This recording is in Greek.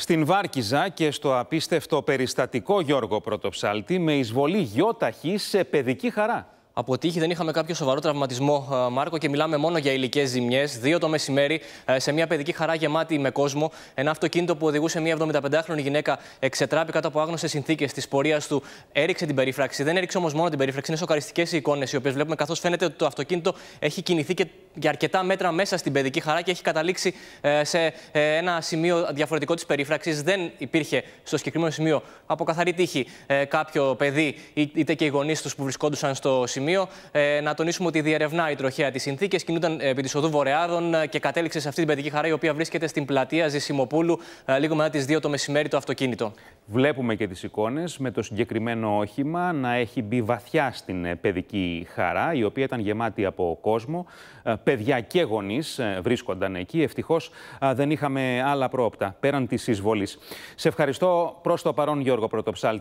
Στην Βάρκιζα και στο απίστευτο περιστατικό Γιώργο Πρωτοψάλτη με εισβολή γιώταχη σε παιδική χαρά. Από τύχη δεν είχαμε κάποιο σοβαρό τραυματισμό, ε, Μάρκο, και μιλάμε μόνο για υλικές ζημιές. Δύο το μεσημέρι, ε, σε μια παιδική χαρά γεμάτη με κόσμο, ένα αυτοκίνητο που οδηγούσε μια 75χρονη γυναίκα εξετράπη κάτω από άγνωστες συνθήκες της πορείας του, έριξε την περίφραξη. Δεν έριξε όμως μόνο την περίφραξη, είναι σοκαριστικές οι εικόνες, οι οποίες βλέπουμε, καθώς φαίνεται ότι το αυτοκίνητο έχει κινηθεί και για αρκετά μέτρα μέσα στην παιδική χαρά και έχει καταλήξει ε, σε ε, ένα σημείο διαφορετικό της περίφραξης. Δεν υπήρχε στο συγκεκριμένο σημείο από καθαρή τύχη ε, κάποιο παιδί, είτε και οι γονείς τους που βρισκόντουσαν στο σημείο. Να τονίσουμε ότι διερευνά η τροχέα τη συνθήκες, κινούνταν επί της οδού Βορεάδων και κατέληξε σε αυτή την παιδική χαρά η οποία βρίσκεται στην πλατεία Ζησιμοπούλου λίγο μετά τις 2 το μεσημέρι το αυτοκίνητο. Βλέπουμε και τις εικόνες με το συγκεκριμένο όχημα να έχει μπει βαθιά στην παιδική χαρά, η οποία ήταν γεμάτη από κόσμο παιδιά και γονείς ε, βρίσκονταν εκεί. Ευτυχώς δεν είχαμε άλλα πρόοπτα πέραν της εισβολής. Σε ευχαριστώ προς το παρόν, Γιώργο Πρωτοψάλτη.